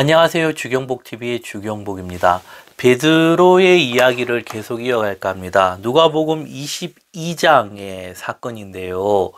안녕하세요. 주경복TV의 주경복입니다. 베드로의 이야기를 계속 이어갈까 합니다. 누가복음 22장의 사건인데요.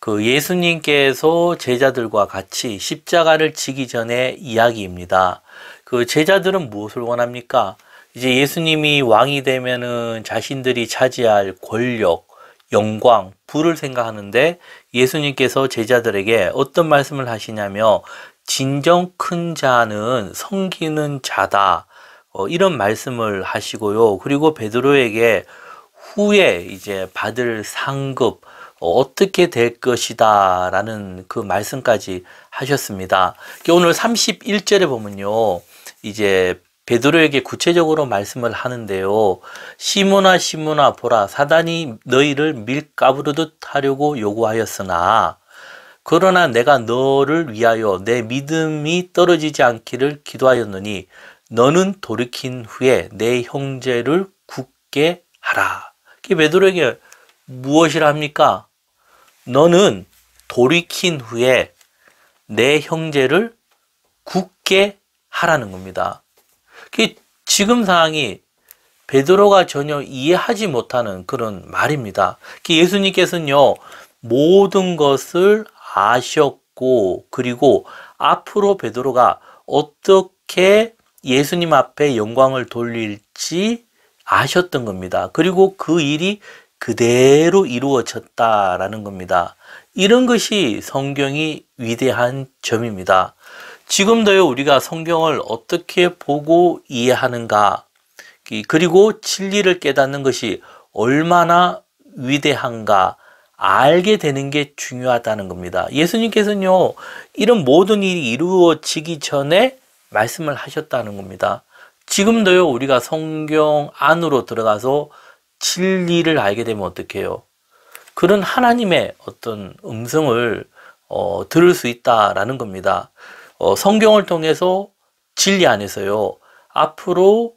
그 예수님께서 제자들과 같이 십자가를 지기 전의 이야기입니다. 그 제자들은 무엇을 원합니까? 이제 예수님이 왕이 되면은 자신들이 차지할 권력, 영광, 부를 생각하는데 예수님께서 제자들에게 어떤 말씀을 하시냐며 진정 큰 자는 성기는 자다. 어, 이런 말씀을 하시고요. 그리고 베드로에게 후에 이제 받을 상급 어, 떻게될 것이다 라는 그 말씀까지 하셨습니다. 오늘 31절에 보면요. 이제 베드로에게 구체적으로 말씀을 하는데요. 시모나시모나 보라 사단이 너희를 밀가부르듯 하려고 요구하였으나 그러나 내가 너를 위하여 내 믿음이 떨어지지 않기를 기도하였느니 너는 돌이킨 후에 내 형제를 굳게 하라. 이게 베드로에게 무엇이라 합니까? 너는 돌이킨 후에 내 형제를 굳게 하라는 겁니다. 지금 상황이 베드로가 전혀 이해하지 못하는 그런 말입니다. 예수님께서는요, 모든 것을 아셨고 그리고 앞으로 베드로가 어떻게 예수님 앞에 영광을 돌릴지 아셨던 겁니다. 그리고 그 일이 그대로 이루어졌다라는 겁니다. 이런 것이 성경이 위대한 점입니다. 지금도요, 우리가 성경을 어떻게 보고 이해하는가, 그리고 진리를 깨닫는 것이 얼마나 위대한가, 알게 되는 게 중요하다는 겁니다. 예수님께서는요, 이런 모든 일이 이루어지기 전에 말씀을 하셨다는 겁니다. 지금도요, 우리가 성경 안으로 들어가서 진리를 알게 되면 어떡해요? 그런 하나님의 어떤 음성을 어, 들을 수 있다라는 겁니다. 어, 성경을 통해서 진리 안에서요, 앞으로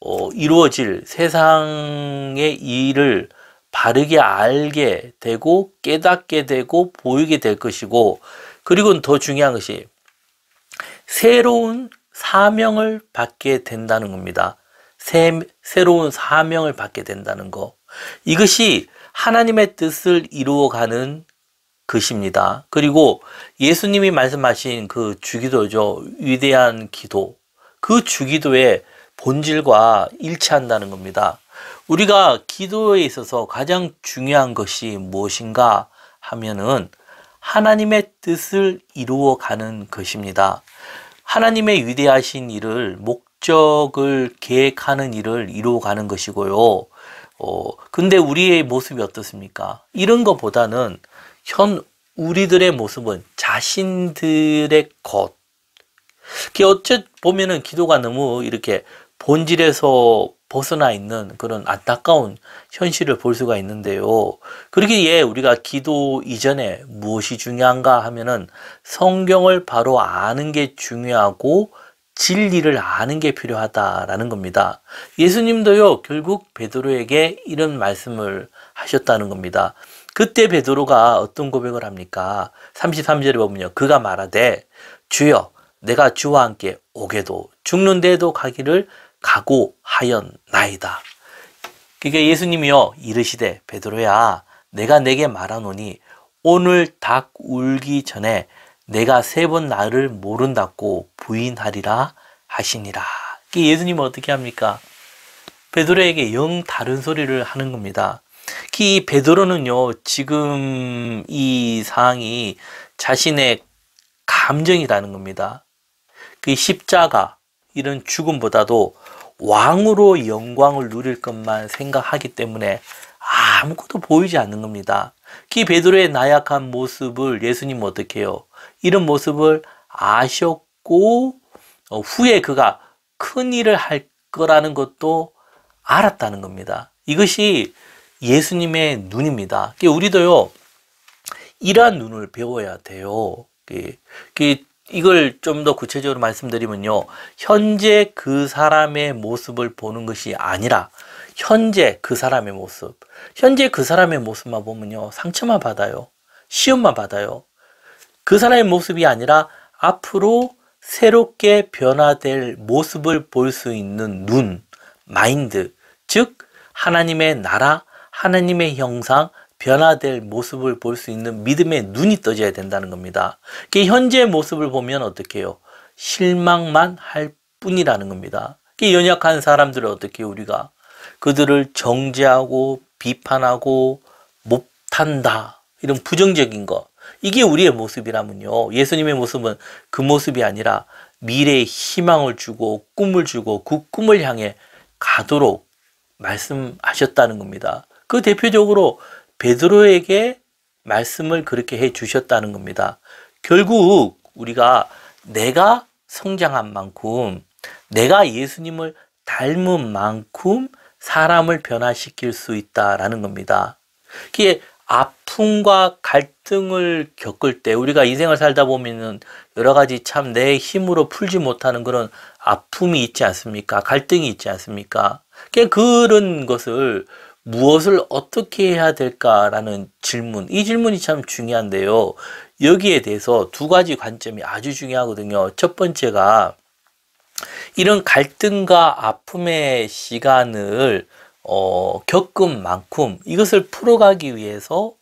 어, 이루어질 세상의 일을 바르게 알게 되고 깨닫게 되고 보이게 될 것이고 그리고 더 중요한 것이 새로운 사명을 받게 된다는 겁니다. 새, 새로운 사명을 받게 된다는 거. 이것이 하나님의 뜻을 이루어가는 것입니다. 그리고 예수님이 말씀하신 그 주기도죠. 위대한 기도. 그 주기도의 본질과 일치한다는 겁니다. 우리가 기도에 있어서 가장 중요한 것이 무엇인가 하면은 하나님의 뜻을 이루어 가는 것입니다. 하나님의 위대하신 일을 목적을 계획하는 일을 이루어 가는 것이고요. 어, 근데 우리의 모습이 어떻습니까? 이런 것보다는 현 우리들의 모습은 자신들의 것. 어째 보면은 기도가 너무 이렇게 본질에서 벗어나 있는 그런 안타까운 현실을 볼 수가 있는데요. 그러기에 우리가 기도 이전에 무엇이 중요한가 하면은 성경을 바로 아는 게 중요하고 진리를 아는 게 필요하다라는 겁니다. 예수님도요, 결국 베드로에게 이런 말씀을 하셨다는 겁니다. 그때 베드로가 어떤 고백을 합니까? 33절에 보면요. 그가 말하되 주여 내가 주와 함께 오게도 죽는 데도 가기를 각오하였나이다. 그러니까 예수님이요 이르시되 베드로야 내가 내게 말하노니 오늘 닭 울기 전에 내가 세 번 나를 모른다고 부인하리라 하시니라. 그러니까 예수님은 어떻게 합니까? 베드로에게 영 다른 소리를 하는 겁니다. 이 베드로는요 지금 이 상황이 자신의 감정이라는 겁니다. 그 십자가 이런 죽음보다도 왕으로 영광을 누릴 것만 생각하기 때문에 아무것도 보이지 않는 겁니다. 기 베드로의 나약한 모습을 예수님은 어떻게 해요? 이런 모습을 아셨고 어, 후에 그가 큰 일을 할 거라는 것도 알았다는 겁니다. 이것이 예수님의 눈입니다. 우리도요, 이러한 눈을 배워야 돼요. 이걸 좀 더 구체적으로 말씀드리면요. 현재 그 사람의 모습을 보는 것이 아니라 현재 그 사람의 모습. 현재 그 사람의 모습만 보면요. 상처만 받아요. 시험만 받아요. 그 사람의 모습이 아니라 앞으로 새롭게 변화될 모습을 볼 수 있는 눈, 마인드, 즉 하나님의 나라, 하나님의 형상, 변화될 모습을 볼 수 있는 믿음의 눈이 떠져야 된다는 겁니다. 그 현재 모습을 보면 어떻게 요 실망만 할 뿐이라는 겁니다. 그 연약한 사람들을 어떻게 우리가 그들을 정죄하고 비판하고 못한다 이런 부정적인 것 이게 우리의 모습이라면요. 예수님의 모습은 그 모습이 아니라 미래의 희망을 주고 꿈을 주고 그 꿈을 향해 가도록 말씀하셨다는 겁니다. 그 대표적으로 베드로에게 말씀을 그렇게 해 주셨다는 겁니다. 결국 우리가 내가 성장한 만큼 내가 예수님을 닮은 만큼 사람을 변화시킬 수 있다라는 겁니다. 그게 아픔과 갈등을 겪을 때 우리가 인생을 살다 보면은 여러 가지 참 내 힘으로 풀지 못하는 그런 아픔이 있지 않습니까? 갈등이 있지 않습니까? 그러니까 그런 것을 무엇을 어떻게 해야 될까라는 질문. 이 질문이 참 중요한데요. 여기에 대해서 두 가지 관점이 아주 중요하거든요. 첫 번째가 이런 갈등과 아픔의 시간을 어, 겪은 만큼 이것을 풀어가기 위해서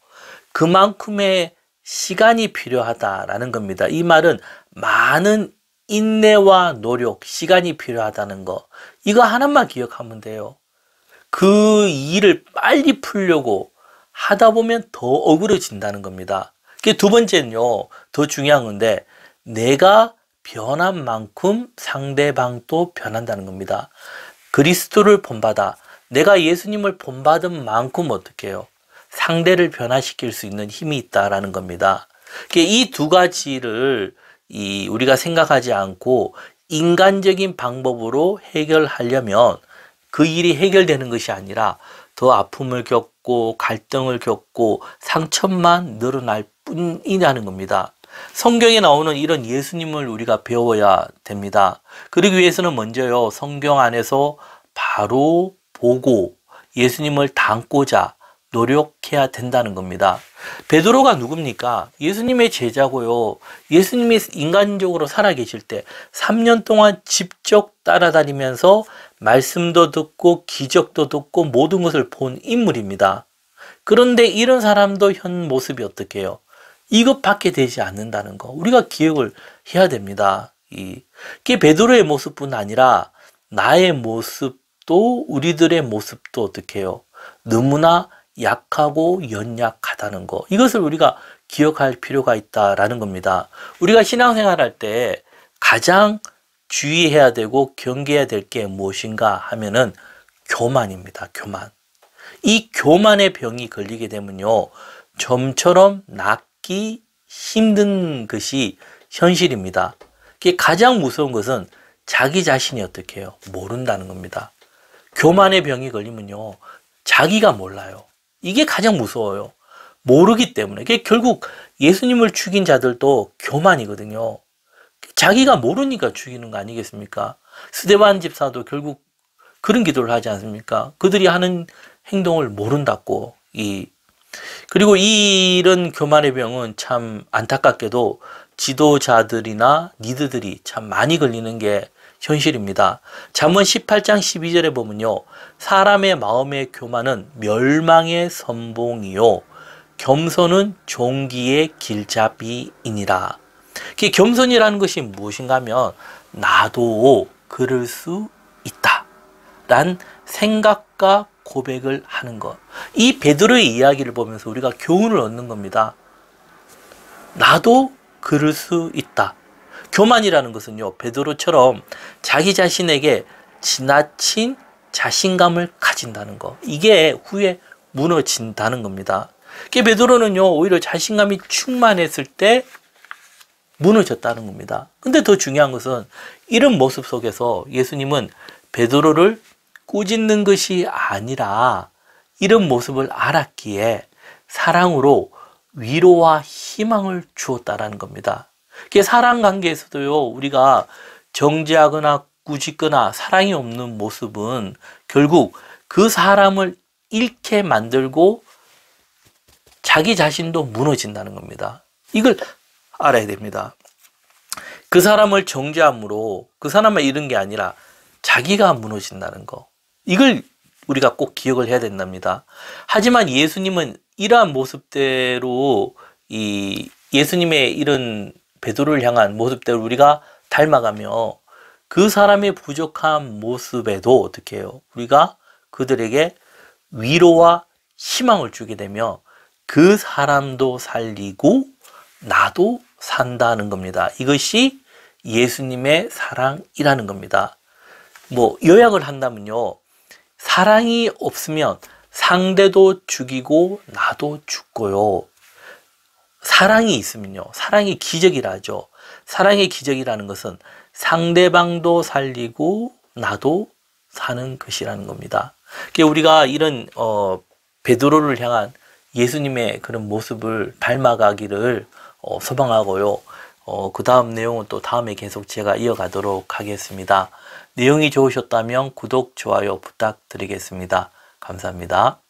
그만큼의 시간이 필요하다라는 겁니다. 이 말은 많은 인내와 노력, 시간이 필요하다는 거. 이거 하나만 기억하면 돼요. 그 일을 빨리 풀려고 하다 보면 더 어그러진다는 겁니다. 두 번째는요, 더 중요한 건데, 내가 변한 만큼 상대방도 변한다는 겁니다. 그리스도를 본받아, 내가 예수님을 본받은 만큼 어떻게 해요? 상대를 변화시킬 수 있는 힘이 있다라는 겁니다. 이 두 가지를 우리가 생각하지 않고 인간적인 방법으로 해결하려면 그 일이 해결되는 것이 아니라 더 아픔을 겪고 갈등을 겪고 상처만 늘어날 뿐이라는 겁니다. 성경에 나오는 이런 예수님을 우리가 배워야 됩니다. 그러기 위해서는 먼저요, 성경 안에서 바로 보고 예수님을 닮고자 노력해야 된다는 겁니다. 베드로가 누굽니까? 예수님의 제자고요. 예수님이 인간적으로 살아계실 때 3년 동안 직접 따라다니면서 말씀도 듣고 기적도 듣고 모든 것을 본 인물입니다. 그런데 이런 사람도 현 모습이 어떻게 요 이것밖에 되지 않는다는 거 우리가 기억을 해야 됩니다. 이 게 베드로의 모습뿐 아니라 나의 모습도 우리들의 모습도 어떻게 요 너무나 약하고 연약하다는 거 이것을 우리가 기억할 필요가 있다라는 겁니다. 우리가 신앙생활 할 때 가장 주의해야 되고 경계해야 될 게 무엇인가 하면은 교만입니다. 교만. 이 교만의 병이 걸리게 되면요. 점처럼 낫기 힘든 것이 현실입니다. 가장 무서운 것은 자기 자신이 어떻게 해요? 모른다는 겁니다. 교만의 병이 걸리면요. 자기가 몰라요. 이게 가장 무서워요. 모르기 때문에. 이게 결국 예수님을 죽인 자들도 교만이거든요. 자기가 모르니까 죽이는 거 아니겠습니까? 스데반 집사도 결국 그런 기도를 하지 않습니까? 그들이 하는 행동을 모른다고. 이 그리고 이런 교만의 병은 참 안타깝게도 지도자들이나 니드들이참 많이 걸리는 게 현실입니다. 잠언 18장 12절에 보면요. 사람의 마음의 교만은 멸망의 선봉이요. 겸손은 종기의 길잡이이니라. 겸손이라는 것이 무엇인가 하면 나도 그럴 수 있다. 란 생각과 고백을 하는 것. 이 베드로의 이야기를 보면서 우리가 교훈을 얻는 겁니다. 나도 그럴 수 있다. 교만이라는 것은요. 베드로처럼 자기 자신에게 지나친 자신감을 가진다는 것. 이게 후에 무너진다는 겁니다. 그 베드로는요. 오히려 자신감이 충만했을 때 무너졌다는 겁니다. 근데 더 중요한 것은 이런 모습 속에서 예수님은 베드로를 꾸짖는 것이 아니라 이런 모습을 알았기에 사랑으로 위로와 희망을 주었다라는 겁니다. 그게 사랑 관계에서도요, 우리가 정지하거나 꾸짖거나 사랑이 없는 모습은 결국 그 사람을 잃게 만들고 자기 자신도 무너진다는 겁니다. 이걸 알아야 됩니다. 그 사람을 정죄함으로 그 사람만 잃은 게 아니라 자기가 무너진다는 거. 이걸 우리가 꼭 기억을 해야 된답니다. 하지만 예수님은 이러한 모습대로 이 예수님의 이런 베드로를 향한 모습대로 우리가 닮아가며 그 사람의 부족한 모습에도 어떻게 해요? 우리가 그들에게 위로와 희망을 주게 되며 그 사람도 살리고 나도 산다는 겁니다. 이것이 예수님의 사랑이라는 겁니다. 뭐 요약을 한다면요. 사랑이 없으면 상대도 죽이고 나도 죽고요. 사랑이 있으면요. 사랑이 기적이라죠. 사랑의 기적이라는 것은 상대방도 살리고 나도 사는 것이라는 겁니다. 그러니까 우리가 이런 어, 베드로를 향한 예수님의 그런 모습을 닮아가기를 어, 소망하고요. 어, 그 다음 내용은 또 다음에 계속 제가 이어가도록 하겠습니다. 내용이 좋으셨다면 구독, 좋아요 부탁드리겠습니다. 감사합니다.